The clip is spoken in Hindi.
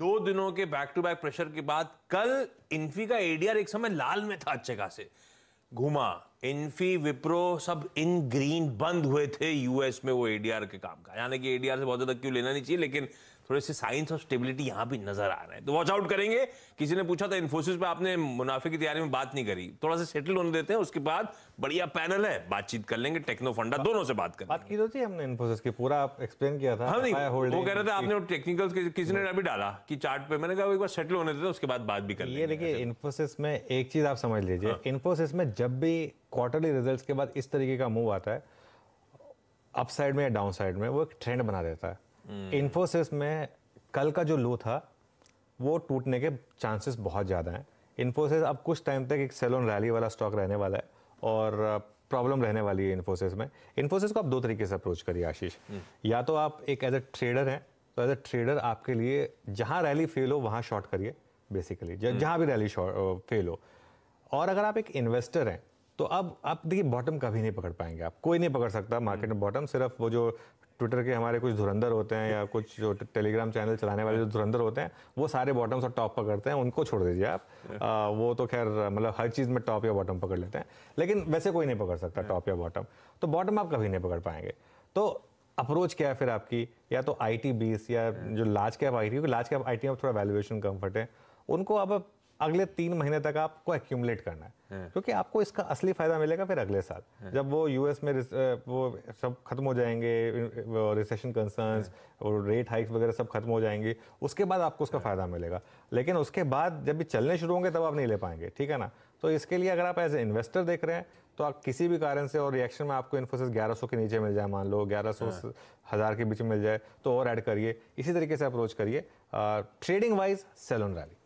दो दिनों के बैक टू बैक प्रेशर के बाद कल इन्फी का एडीआर एक समय लाल में था अच्छे खासे घुमा इन्फी विप्रो सब इन ग्रीन बंद हुए थे यूएस में वो एडीआर के काम का यानी कि एडीआर से बहुत ज्यादा क्यों लेना नहीं चाहिए लेकिन थोड़े से साइंस और स्टेबिलिटी यहाँ भी नजर आ रहे हैं तो वॉच आउट करेंगे किसी ने पूछा था इन्फोसिस पे आपने मुनाफे की तैयारी में बात नहीं करी थोड़ा सा सेटल होने देते हैं उसके बाद बढ़िया पैनल है बातचीत कर लेंगे टेक्नो फंडा दोनों से बात करें बात की तो थी हमने इन्फोसिस की पूरा एक्सप्लेन किया था हाँ नहीं वो कह रहे थे आपने टेक्निकल किसी ने अभी डाला कि चार्ट पे मैंने कहा एक बार सेटल होने देते उसके बाद बात भी कर ये देखिए इन्फोसिस में एक चीज आप समझ लीजिए इन्फोसिस हाँ। में जब भी क्वार्टरली रिजल्ट के बाद इस तरीके का मूव आता है अपसाइड में या साइड में वो एक ट्रेंड बना देता है इन्फोसिस हम्म। में कल का जो लो था वो टूटने के चांसेस बहुत ज़्यादा हैं इन्फोसिस अब कुछ टाइम तक एक सेलोन रैली वाला स्टॉक रहने वाला है और प्रॉब्लम रहने वाली है इन्फोसिस में इन्फोसिस को आप दो तरीके से अप्रोच करिए आशीष हम्म। या तो आप एक एज ए ट्रेडर हैं तो एज ए ट्रेडर आपके लिए जहाँ रैली फेल हो वहाँ शॉर्ट करिए बेसिकली हम्म। जहाँ भी रैली फेल हो और अगर आप एक इन्वेस्टर हैं तो अब आप देखिए बॉटम कभी नहीं पकड़ पाएंगे आप कोई नहीं पकड़ सकता मार्केट में बॉटम सिर्फ वो जो ट्विटर के हमारे कुछ धुरंधर होते हैं या कुछ जो टेलीग्राम चैनल चलाने वाले जो धुरंधर होते हैं वो सारे बॉटम्स और टॉप पकड़ते हैं उनको छोड़ दीजिए आप आ, वो तो खैर मतलब हर चीज़ में टॉप या बॉटम पकड़ लेते हैं लेकिन वैसे कोई नहीं पकड़ सकता टॉप या बॉटम तो बॉटम आप कभी नहीं पकड़ पाएंगे तो अप्रोच क्या है फिर आपकी या तो आई टी बीस या जो लार्ज कैप आई टी क्योंकि लार्ज कैप आई टी में थोड़ा वैल्यूएशन कम्फर्ट है उनको अब अगले तीन महीने तक आपको एक्यूमलेट करना है हाँ। क्योंकि आपको इसका असली फ़ायदा मिलेगा फिर अगले साल हाँ। जब वो यूएस में वो सब खत्म हो जाएंगे रिसेशन कंसर्न्स हाँ। और रेट हाइक्स वगैरह सब खत्म हो जाएंगे उसके बाद आपको उसका फ़ायदा मिलेगा लेकिन उसके बाद जब भी चलने शुरू होंगे तब आप नहीं ले पाएंगे ठीक है ना तो इसके लिए अगर आप एज ए इन्वेस्टर देख रहे हैं तो आप किसी भी कारण से और रिएक्शन में आपको इन्फोसिस 1100 के नीचे मिल जाए मान लो 1100 सौ हज़ार के बीच में मिल जाए तो और ऐड करिए इसी तरीके से अप्रोच करिए ट्रेडिंग वाइज सेलोन रैली